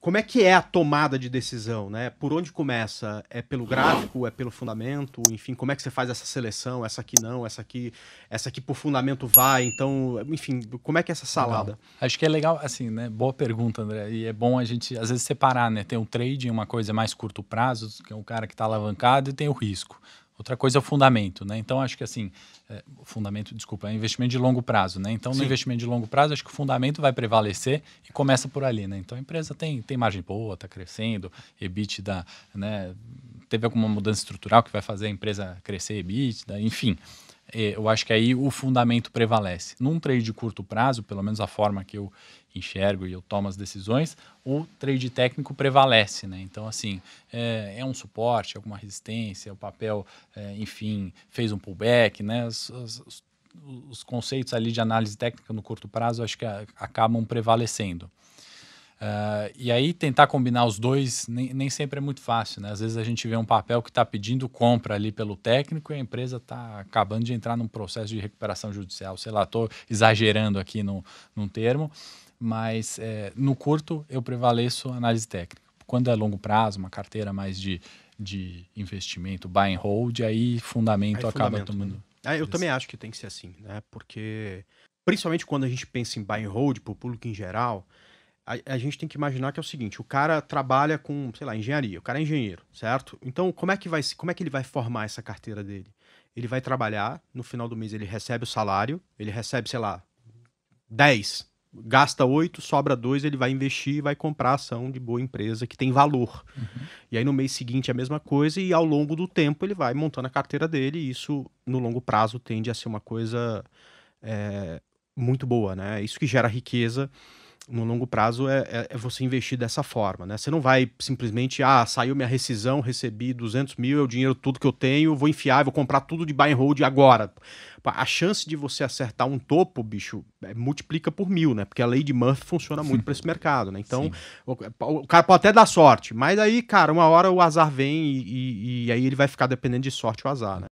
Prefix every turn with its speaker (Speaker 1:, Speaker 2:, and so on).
Speaker 1: como é que é a tomada de decisão, né? Por onde começa? É pelo gráfico, é pelo fundamento, enfim, como é que você faz essa seleção? Essa aqui não, essa aqui, essa aqui por fundamento vai, então, enfim, como é que é essa salada? Legal.
Speaker 2: Acho que é legal, assim, né? Boa pergunta, André. E é bom a gente às vezes separar, né? Tem o um trading, uma coisa mais curto prazo, que é um cara que está alavancado e tem o risco. Outra coisa é o fundamento, né? Então acho que assim, é, fundamento, desculpa, é investimento de longo prazo, né? Então Sim. no investimento de longo prazo acho que o fundamento vai prevalecer e começa por ali, né? Então a empresa tem, tem margem boa, está crescendo, EBITDA, né? Teve alguma mudança estrutural que vai fazer a empresa crescer EBITDA, enfim. É, eu acho que aí o fundamento prevalece. Num trade de curto prazo, pelo menos a forma que eu enxergo e eu tomo as decisões, o trade técnico prevalece, né? Então, assim, é, é um suporte, alguma resistência, o papel, é, enfim, fez um pullback, né? os conceitos ali de análise técnica no curto prazo, acho que a, acabam prevalecendo. Uh, e aí tentar combinar os dois nem, nem, sempre é muito fácil, né? Às vezes a gente vê um papel que está pedindo compra ali pelo técnico e a empresa está acabando de entrar num processo de recuperação judicial. Sei lá, estou exagerando aqui no, num termo, mas é, no curto eu prevaleço análise técnica. Quando é longo prazo, uma carteira mais de, de investimento, buy and hold, aí fundamento aí acaba fundamento, tomando... Né?
Speaker 1: Ah, eu também acho que tem que ser assim, né? Porque principalmente quando a gente pensa em buy and hold para o público em geral a, a, gente tem que imaginar que é o seguinte: o cara trabalha com, sei lá, engenharia, o cara é engenheiro, certo? Então, como é que vai como é que ele vai formar essa carteira dele? Ele vai trabalhar, no final do mês ele recebe o salário, ele recebe, sei lá, 10, gasta 8, sobra 2, ele vai investir e vai comprar ação de boa empresa que tem valor. Uhum. E aí no mês seguinte é a mesma coisa e ao longo do tempo ele vai montando a carteira dele e isso no longo prazo tende a ser uma coisa é, muito boa, né? É isso que gera riqueza no longo prazo é, é, é, você investir dessa forma, né? Você não vai simplesmente, ah, saiu minha rescisão, recebi 200 mil, é o dinheiro tudo que eu tenho, vou enfiar, vou comprar tudo de buy and hold agora. A chance de você acertar um topo, bicho, é, multiplica por mil, né? Porque a lei de Murphy funciona muito para esse mercado, né? Então, o, o, cara pode até dar sorte, mas aí, cara, uma hora o azar vem e, e, e aí ele vai ficar dependendo de sorte ou azar, né?